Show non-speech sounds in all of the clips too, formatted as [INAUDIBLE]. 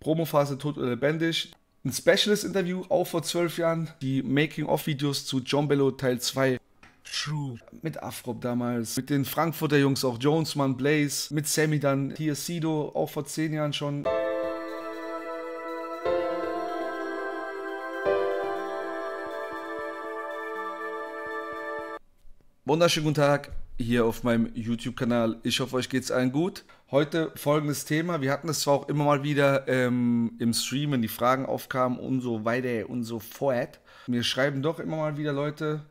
Promophase tot oder lebendig. Ein Specialist-Interview, auch vor zwölf Jahren. Die Making-of-Videos zu John Bello Teil 2. True. Mit Afrop damals, mit den Frankfurter Jungs, auch Jonesman, Blaze, mit Sammy dann, hier Sido, auch vor zehn Jahren schon. Wunderschönen guten Tag hier auf meinem YouTube-Kanal. Ich hoffe, euch geht's allen gut. Heute folgendes Thema. Wir hatten es zwar auch immer mal wieder ähm, im Stream, wenn die Fragen aufkamen und so weiter und so fort. Mir schreiben doch immer mal wieder Leute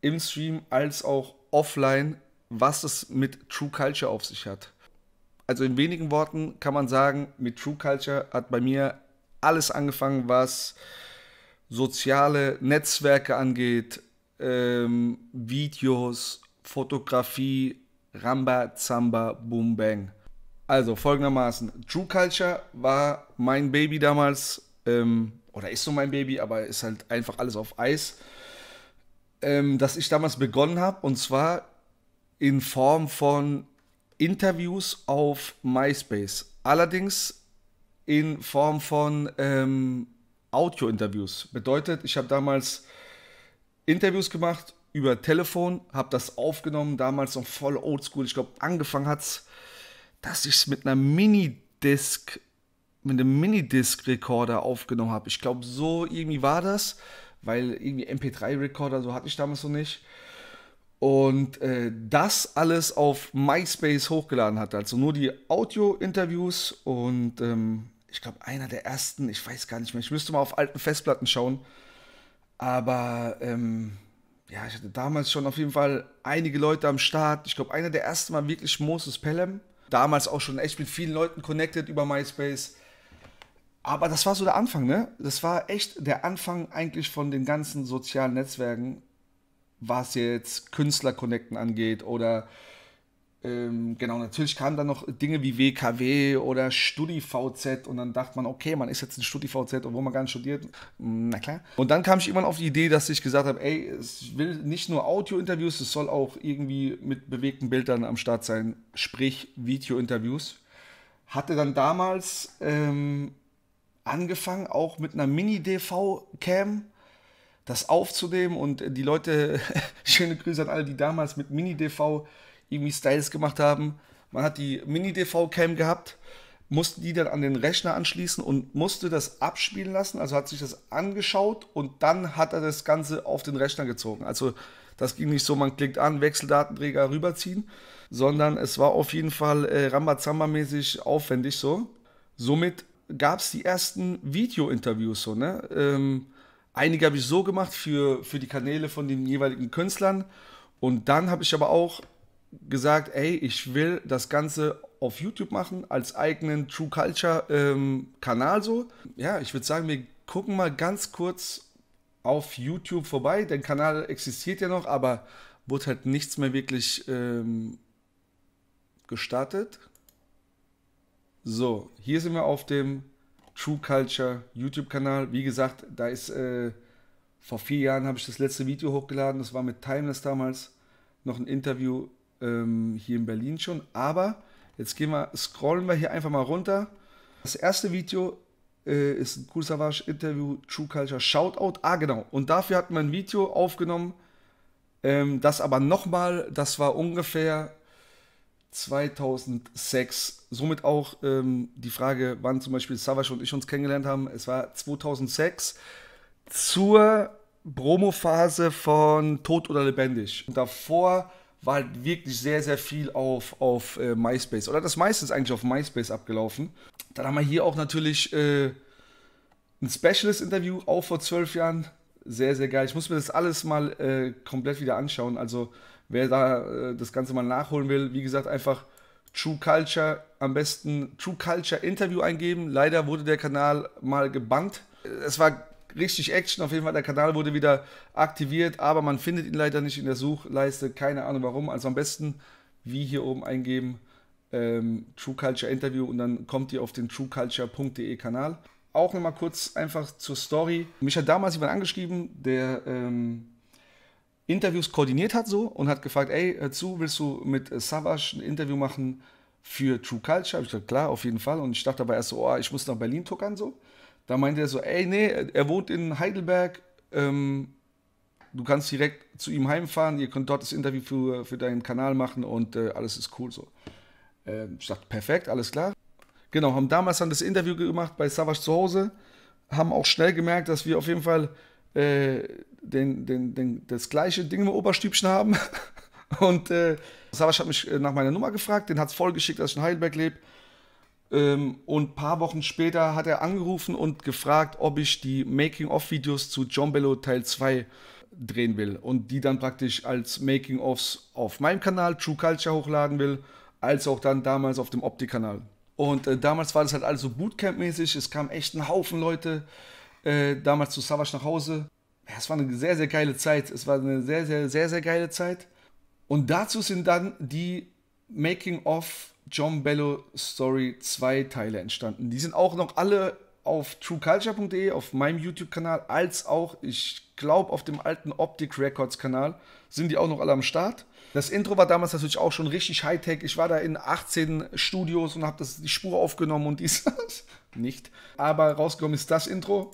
im Stream als auch offline, was es mit True Culture auf sich hat. Also in wenigen Worten kann man sagen, mit True Culture hat bei mir alles angefangen, was soziale Netzwerke angeht, ähm, Videos, Fotografie, Ramba, Zamba, Boom, Bang. Also folgendermaßen, True Culture war mein Baby damals, ähm, oder ist so mein Baby, aber ist halt einfach alles auf Eis, ähm, dass ich damals begonnen habe, und zwar in Form von Interviews auf MySpace. Allerdings in Form von ähm, Audio-Interviews. Bedeutet, ich habe damals Interviews gemacht über Telefon, habe das aufgenommen, damals noch voll oldschool. Ich glaube, angefangen hat es, dass ich es mit einer Minidisc, mit einem Minidisc-Rekorder aufgenommen habe. Ich glaube, so irgendwie war das, weil irgendwie MP3-Rekorder, so hatte ich damals noch nicht. Und äh, das alles auf MySpace hochgeladen hat, Also nur die Audio-Interviews und ähm, ich glaube, einer der ersten, ich weiß gar nicht mehr, ich müsste mal auf alten Festplatten schauen. Aber ähm, ja, ich hatte damals schon auf jeden Fall einige Leute am Start. Ich glaube, einer der ersten war wirklich Moses Pelham. Damals auch schon echt mit vielen Leuten connected über MySpace. Aber das war so der Anfang, ne? Das war echt der Anfang eigentlich von den ganzen sozialen Netzwerken, was jetzt Künstler connecten angeht oder ähm, genau, natürlich kamen dann noch Dinge wie WKW oder StudiVZ und dann dachte man, okay, man ist jetzt ein StudiVZ, obwohl man gar nicht studiert. Hm, na klar. Und dann kam ich irgendwann auf die Idee, dass ich gesagt habe, ey, ich will nicht nur Audio-Interviews, es soll auch irgendwie mit bewegten Bildern am Start sein, sprich Video-Interviews. Hatte dann damals ähm, angefangen, auch mit einer Mini-DV-Cam das aufzunehmen und die Leute, [LAUGHS] schöne Grüße an alle, die damals mit Mini-DV irgendwie Styles gemacht haben. Man hat die Mini-DV-Cam gehabt, mussten die dann an den Rechner anschließen und musste das abspielen lassen. Also hat sich das angeschaut und dann hat er das Ganze auf den Rechner gezogen. Also das ging nicht so, man klickt an, Wechseldatenträger rüberziehen, sondern es war auf jeden Fall äh, Rambazamba-mäßig aufwendig so. Somit gab es die ersten Video-Interviews so, ne? Ähm, einige habe ich so gemacht für, für die Kanäle von den jeweiligen Künstlern. Und dann habe ich aber auch gesagt, ey, ich will das Ganze auf YouTube machen, als eigenen True Culture ähm, Kanal so. Ja, ich würde sagen, wir gucken mal ganz kurz auf YouTube vorbei. Der Kanal existiert ja noch, aber wurde halt nichts mehr wirklich ähm, gestartet. So, hier sind wir auf dem True Culture YouTube-Kanal. Wie gesagt, da ist äh, vor vier Jahren habe ich das letzte Video hochgeladen. Das war mit Timeless damals. Noch ein Interview ähm, hier in Berlin schon. Aber jetzt gehen wir, scrollen wir hier einfach mal runter. Das erste Video äh, ist ein Cool Savage Interview True Culture Shoutout. Ah, genau. Und dafür hat man ein Video aufgenommen. Ähm, das aber nochmal, das war ungefähr 2006. Somit auch ähm, die Frage, wann zum Beispiel Savage und ich uns kennengelernt haben. Es war 2006 zur Promophase von Tod oder Lebendig. Und davor war halt wirklich sehr, sehr viel auf, auf äh, MySpace. Oder das meiste ist eigentlich auf MySpace abgelaufen. Dann haben wir hier auch natürlich äh, ein Specialist-Interview, auch vor zwölf Jahren. Sehr, sehr geil. Ich muss mir das alles mal äh, komplett wieder anschauen. Also, wer da äh, das Ganze mal nachholen will, wie gesagt, einfach True Culture am besten True Culture Interview eingeben. Leider wurde der Kanal mal gebannt. Äh, es war richtig Action. Auf jeden Fall, der Kanal wurde wieder aktiviert, aber man findet ihn leider nicht in der Suchleiste. Keine Ahnung warum. Also am besten, wie hier oben eingeben, ähm, True Culture Interview und dann kommt ihr auf den trueculture.de Kanal. Auch nochmal kurz einfach zur Story. Mich hat damals jemand angeschrieben, der ähm, Interviews koordiniert hat so und hat gefragt, ey, hör zu, willst du mit Savage ein Interview machen für True Culture? Hab ich gesagt, klar, auf jeden Fall. Und ich dachte dabei erst so, oh, ich muss nach Berlin tuckern so. Da meinte er so, ey, nee, er wohnt in Heidelberg, ähm, du kannst direkt zu ihm heimfahren, ihr könnt dort das Interview für, für deinen Kanal machen und äh, alles ist cool so. Äh, ich dachte, perfekt, alles klar. Genau, haben damals dann das Interview gemacht bei Savage zu Hause, haben auch schnell gemerkt, dass wir auf jeden Fall äh, den, den, den, das gleiche Ding im Oberstübchen haben. [LAUGHS] Und äh, Savage hat mich äh, nach meiner Nummer gefragt, den hat es voll geschickt, dass ich in Heidelberg lebe. Ähm, und ein paar Wochen später hat er angerufen und gefragt, ob ich die Making-of-Videos zu John Bello Teil 2 drehen will und die dann praktisch als Making-ofs auf meinem Kanal True Culture hochladen will, als auch dann damals auf dem Opti-Kanal. Und äh, damals war das halt alles so Bootcamp-mäßig. Es kam echt ein Haufen Leute äh, damals zu Savage nach Hause. Ja, es war eine sehr, sehr geile Zeit. Es war eine sehr, sehr, sehr, sehr geile Zeit. Und dazu sind dann die Making-of videos John Bello Story 2 Teile entstanden. Die sind auch noch alle auf trueculture.de, auf meinem YouTube-Kanal, als auch, ich glaube, auf dem alten Optic Records-Kanal sind die auch noch alle am Start. Das Intro war damals natürlich auch schon richtig Hightech. Ich war da in 18 Studios und habe die Spur aufgenommen und dies [LAUGHS] nicht. Aber rausgekommen ist das Intro.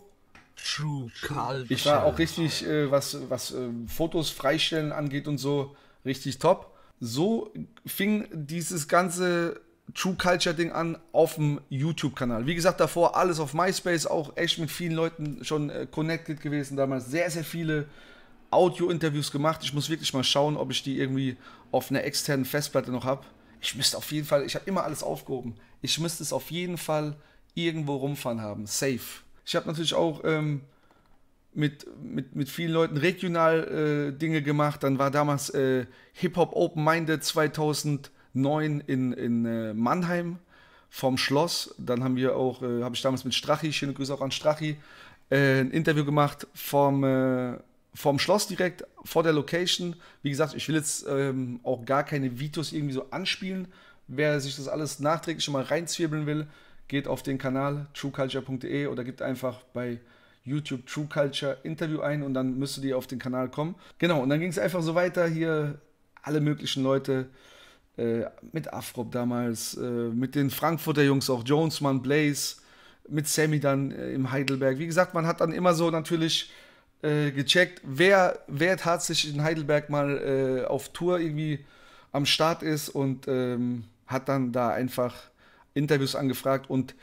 True Culture. Ich war auch richtig, äh, was, was äh, Fotos freistellen angeht und so, richtig top so fing dieses ganze True Culture Ding an auf dem YouTube-Kanal. Wie gesagt, davor alles auf MySpace, auch echt mit vielen Leuten schon äh, connected gewesen damals. Sehr, sehr viele Audio-Interviews gemacht. Ich muss wirklich mal schauen, ob ich die irgendwie auf einer externen Festplatte noch habe. Ich müsste auf jeden Fall, ich habe immer alles aufgehoben. Ich müsste es auf jeden Fall irgendwo rumfahren haben. Safe. Ich habe natürlich auch ähm, mit, mit, mit vielen Leuten regional äh, Dinge gemacht. Dann war damals äh, Hip-Hop Open Minded 2009 in, in äh, Mannheim vom Schloss. Dann haben wir auch, äh, habe ich damals mit Strachi, schöne Grüße auch an Strachi, äh, ein Interview gemacht vom, äh, vom Schloss direkt vor der Location. Wie gesagt, ich will jetzt ähm, auch gar keine Videos irgendwie so anspielen. Wer sich das alles nachträglich schon mal reinzwirbeln will, geht auf den Kanal trueculture.de oder gibt einfach bei YouTube True Culture Interview ein und dann müsstet ihr auf den Kanal kommen. Genau, und dann ging es einfach so weiter. Hier alle möglichen Leute äh, mit Afrop damals, äh, mit den Frankfurter Jungs auch, Jonesmann, Blaze, mit Sammy dann äh, im Heidelberg. Wie gesagt, man hat dann immer so natürlich äh, gecheckt, wer, wer tatsächlich in Heidelberg mal äh, auf Tour irgendwie am Start ist und ähm, hat dann da einfach Interviews angefragt und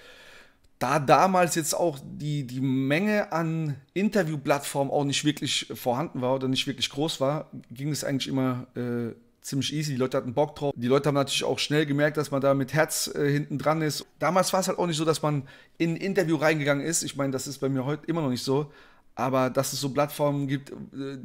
da damals jetzt auch die, die Menge an Interviewplattformen auch nicht wirklich vorhanden war oder nicht wirklich groß war, ging es eigentlich immer äh, ziemlich easy. Die Leute hatten Bock drauf. Die Leute haben natürlich auch schnell gemerkt, dass man da mit Herz äh, hinten dran ist. Damals war es halt auch nicht so, dass man in ein Interview reingegangen ist. Ich meine, das ist bei mir heute immer noch nicht so. Aber dass es so Plattformen gibt, äh,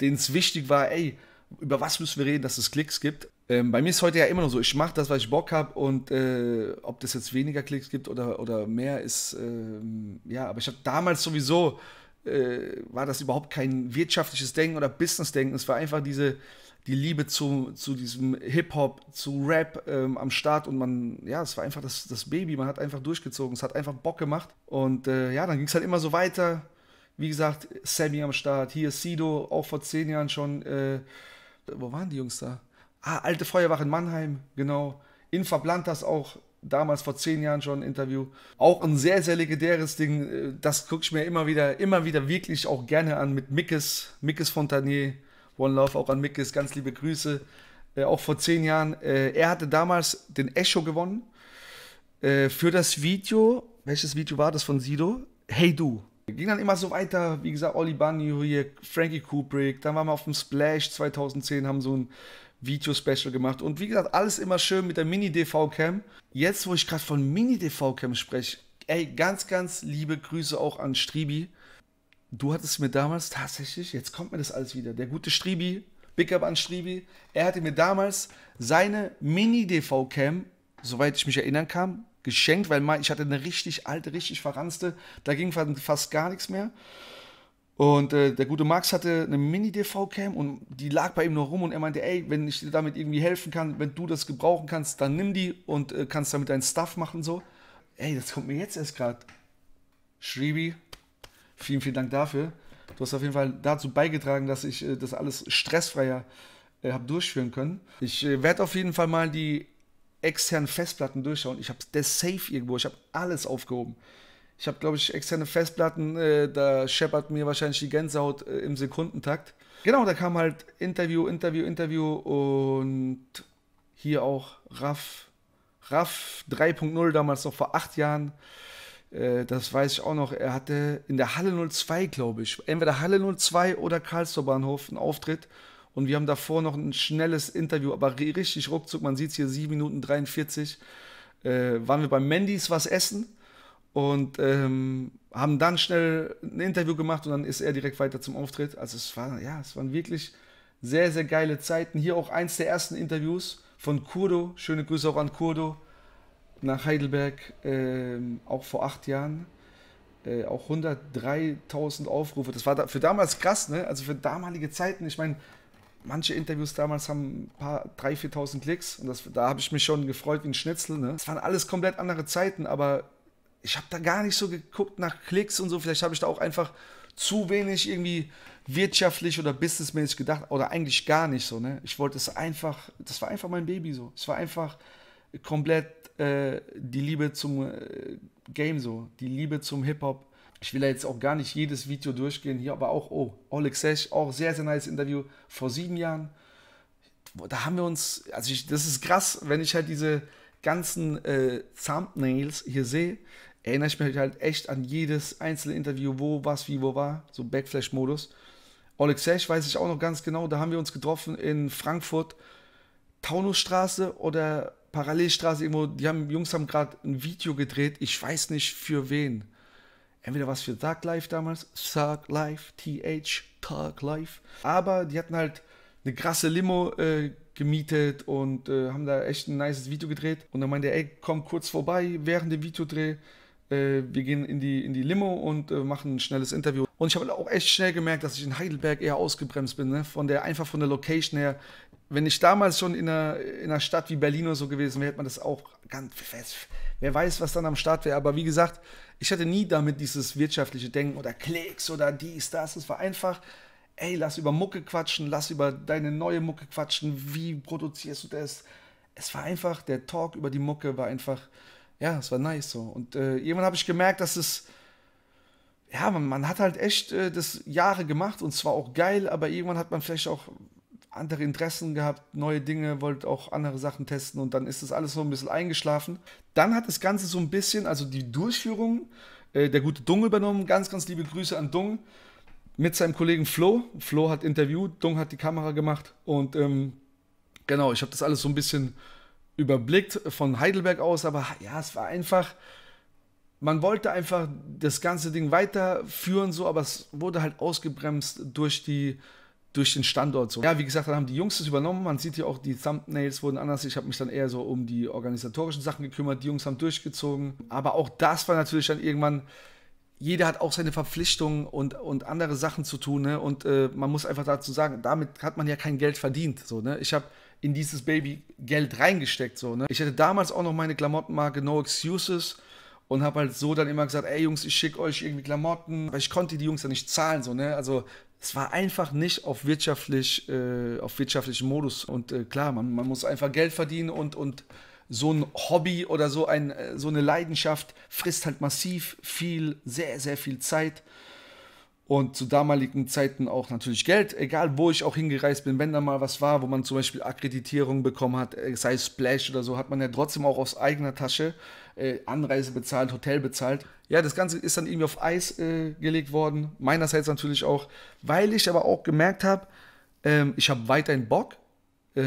denen es wichtig war, ey, über was müssen wir reden, dass es Klicks gibt. Ähm, bei mir ist heute ja immer noch so, ich mache das, weil ich Bock habe und äh, ob das jetzt weniger Klicks gibt oder, oder mehr ist, ähm, ja, aber ich habe damals sowieso, äh, war das überhaupt kein wirtschaftliches Denken oder Business-Denken, es war einfach diese, die Liebe zu, zu diesem Hip-Hop, zu Rap ähm, am Start und man, ja, es war einfach das, das Baby, man hat einfach durchgezogen, es hat einfach Bock gemacht und äh, ja, dann ging es halt immer so weiter. Wie gesagt, Sammy am Start, hier Sido, auch vor zehn Jahren schon, äh, wo waren die Jungs da? Ah, alte Feuerwache in Mannheim, genau. In Verblantas auch, damals vor zehn Jahren schon ein Interview. Auch ein sehr, sehr legendäres Ding. Äh, das gucke ich mir immer wieder, immer wieder wirklich auch gerne an mit Mickes, Mickes Fontanier. One Love auch an Mickes, ganz liebe Grüße. Äh, auch vor zehn Jahren. Äh, er hatte damals den Echo gewonnen äh, für das Video. Welches Video war das von Sido? Hey Du. Ging dann immer so weiter, wie gesagt, Oli Bunyu hier, Frankie Kubrick, dann waren wir auf dem Splash 2010, haben so ein Video-Special gemacht und wie gesagt, alles immer schön mit der Mini-DV-Cam. Jetzt, wo ich gerade von Mini-DV-Cam spreche, ey, ganz, ganz liebe Grüße auch an Stribi. Du hattest mir damals tatsächlich, jetzt kommt mir das alles wieder, der gute Stribi, Big Up an Stribi, er hatte mir damals seine Mini-DV-Cam, soweit ich mich erinnern kann, geschenkt, weil ich hatte eine richtig alte, richtig verranzte, da ging fast gar nichts mehr. Und äh, der gute Max hatte eine Mini-DV-Cam und die lag bei ihm noch rum und er meinte, ey, wenn ich dir damit irgendwie helfen kann, wenn du das gebrauchen kannst, dann nimm die und äh, kannst damit deinen Stuff machen so. Ey, das kommt mir jetzt erst gerade. Schriebi, vielen, vielen Dank dafür. Du hast auf jeden Fall dazu beigetragen, dass ich äh, das alles stressfreier äh, habe durchführen können. Ich äh, werde auf jeden Fall mal die externen Festplatten durchschauen. Ich habe das Safe irgendwo, ich habe alles aufgehoben. Ich habe, glaube ich, externe Festplatten, äh, da scheppert mir wahrscheinlich die Gänsehaut äh, im Sekundentakt. Genau, da kam halt Interview, Interview, Interview und hier auch Raff. RAF 3.0 damals noch vor acht Jahren. Äh, das weiß ich auch noch. Er hatte in der Halle 02, glaube ich, entweder Halle 02 oder Karlsruher Bahnhof einen Auftritt und wir haben davor noch ein schnelles Interview, aber richtig ruckzuck, man sieht es hier, 7 Minuten 43, äh, waren wir bei Mandys was essen und ähm, haben dann schnell ein Interview gemacht und dann ist er direkt weiter zum Auftritt. Also es war, ja, es waren wirklich sehr, sehr geile Zeiten. Hier auch eins der ersten Interviews von Kurdo. Schöne Grüße auch an Kurdo nach Heidelberg, äh, auch vor acht Jahren. Äh, auch 103.000 Aufrufe. Das war für damals krass, ne? Also für damalige Zeiten. Ich meine, manche Interviews damals haben ein paar 3.000, 4.000 Klicks und das, da habe ich mich schon gefreut wie ein Schnitzel. Ne? Das waren alles komplett andere Zeiten, aber ich habe da gar nicht so geguckt nach Klicks und so. Vielleicht habe ich da auch einfach zu wenig irgendwie wirtschaftlich oder businessmäßig gedacht oder eigentlich gar nicht so. Ne? Ich wollte es einfach, das war einfach mein Baby so. Es war einfach komplett äh, die Liebe zum äh, Game so, die Liebe zum Hip-Hop, ich will ja jetzt auch gar nicht jedes Video durchgehen hier, aber auch, oh, Oleg Sech, auch sehr, sehr nice Interview vor sieben Jahren. Da haben wir uns, also ich, das ist krass, wenn ich halt diese ganzen äh, Thumbnails hier sehe, erinnere ich mich halt echt an jedes einzelne Interview, wo, was, wie, wo war, so Backflash-Modus. Oleg Sech weiß ich auch noch ganz genau, da haben wir uns getroffen in Frankfurt, Taunusstraße oder Parallelstraße irgendwo, die haben, Jungs haben gerade ein Video gedreht, ich weiß nicht für wen entweder was für Thug Life damals, Thug Life, TH, Thug Life. Aber die hatten halt eine krasse Limo äh, gemietet und äh, haben da echt ein nices Video gedreht. Und dann meinte er, ey, komm kurz vorbei während dem Videodreh. Äh, wir gehen in die, in die Limo und äh, machen ein schnelles Interview. Und ich habe auch echt schnell gemerkt, dass ich in Heidelberg eher ausgebremst bin. Ne? Von der, einfach von der Location her. Wenn ich damals schon in einer, in einer Stadt wie Berlin oder so gewesen wäre, hätte man das auch ganz fest. Wer weiß, was dann am Start wäre. Aber wie gesagt, ich hatte nie damit dieses wirtschaftliche Denken oder Klicks oder dies, das. Es war einfach, ey, lass über Mucke quatschen, lass über deine neue Mucke quatschen, wie produzierst du das? Es war einfach, der Talk über die Mucke war einfach, ja, es war nice so. Und äh, irgendwann habe ich gemerkt, dass es, ja, man, man hat halt echt äh, das Jahre gemacht und zwar auch geil, aber irgendwann hat man vielleicht auch andere Interessen gehabt, neue Dinge, wollte auch andere Sachen testen und dann ist das alles so ein bisschen eingeschlafen. Dann hat das Ganze so ein bisschen, also die Durchführung, äh, der gute Dung übernommen. Ganz, ganz liebe Grüße an Dung mit seinem Kollegen Flo. Flo hat interviewt, Dung hat die Kamera gemacht und ähm, genau, ich habe das alles so ein bisschen überblickt von Heidelberg aus, aber ja, es war einfach, man wollte einfach das ganze Ding weiterführen, so, aber es wurde halt ausgebremst durch die durch den Standort so. Ja, wie gesagt, dann haben die Jungs das übernommen. Man sieht ja auch, die Thumbnails wurden anders. Ich habe mich dann eher so um die organisatorischen Sachen gekümmert. Die Jungs haben durchgezogen. Aber auch das war natürlich dann irgendwann jeder hat auch seine Verpflichtungen und, und andere Sachen zu tun. Ne? Und äh, man muss einfach dazu sagen, damit hat man ja kein Geld verdient. So, ne? Ich habe in dieses Baby Geld reingesteckt. So, ne? Ich hatte damals auch noch meine Klamottenmarke No Excuses und habe halt so dann immer gesagt, ey Jungs, ich schicke euch irgendwie Klamotten, weil ich konnte die Jungs ja nicht zahlen. So, ne? Also es war einfach nicht auf, wirtschaftlich, äh, auf wirtschaftlichen Modus. Und äh, klar, man, man muss einfach Geld verdienen und, und so ein Hobby oder so, ein, äh, so eine Leidenschaft frisst halt massiv viel, sehr, sehr viel Zeit und zu damaligen Zeiten auch natürlich Geld, egal wo ich auch hingereist bin, wenn da mal was war, wo man zum Beispiel Akkreditierung bekommen hat, äh, sei es Splash oder so, hat man ja trotzdem auch aus eigener Tasche äh, Anreise bezahlt, Hotel bezahlt. Ja, das Ganze ist dann irgendwie auf Eis äh, gelegt worden, meinerseits natürlich auch, weil ich aber auch gemerkt habe, ähm, ich habe weiterhin Bock, äh,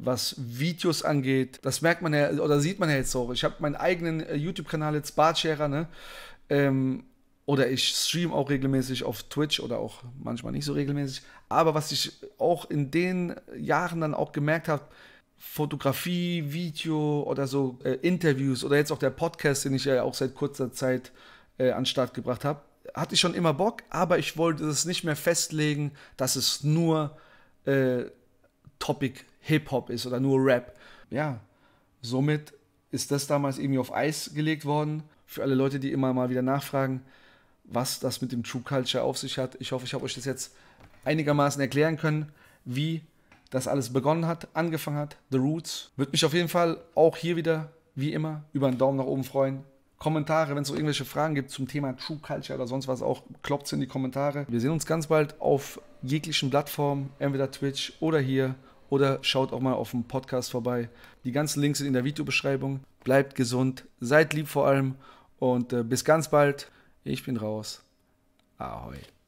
was Videos angeht. Das merkt man ja oder sieht man ja jetzt auch. Ich habe meinen eigenen äh, YouTube-Kanal jetzt Bartscherer, ne? Ähm, oder ich stream auch regelmäßig auf Twitch oder auch manchmal nicht so regelmäßig. Aber was ich auch in den Jahren dann auch gemerkt habe, Fotografie, Video oder so äh, Interviews oder jetzt auch der Podcast, den ich ja auch seit kurzer Zeit äh, an den Start gebracht habe, hatte ich schon immer Bock, aber ich wollte es nicht mehr festlegen, dass es nur äh, Topic Hip-Hop ist oder nur Rap. Ja, somit ist das damals irgendwie auf Eis gelegt worden. Für alle Leute, die immer mal wieder nachfragen, was das mit dem True Culture auf sich hat. Ich hoffe, ich habe euch das jetzt einigermaßen erklären können, wie das alles begonnen hat, angefangen hat, The Roots. Würde mich auf jeden Fall auch hier wieder, wie immer, über einen Daumen nach oben freuen. Kommentare, wenn es so irgendwelche Fragen gibt zum Thema True Culture oder sonst was auch, kloppt es in die Kommentare. Wir sehen uns ganz bald auf jeglichen Plattformen, entweder Twitch oder hier oder schaut auch mal auf dem Podcast vorbei. Die ganzen Links sind in der Videobeschreibung. Bleibt gesund, seid lieb vor allem und äh, bis ganz bald. Ich bin raus. Ahoi.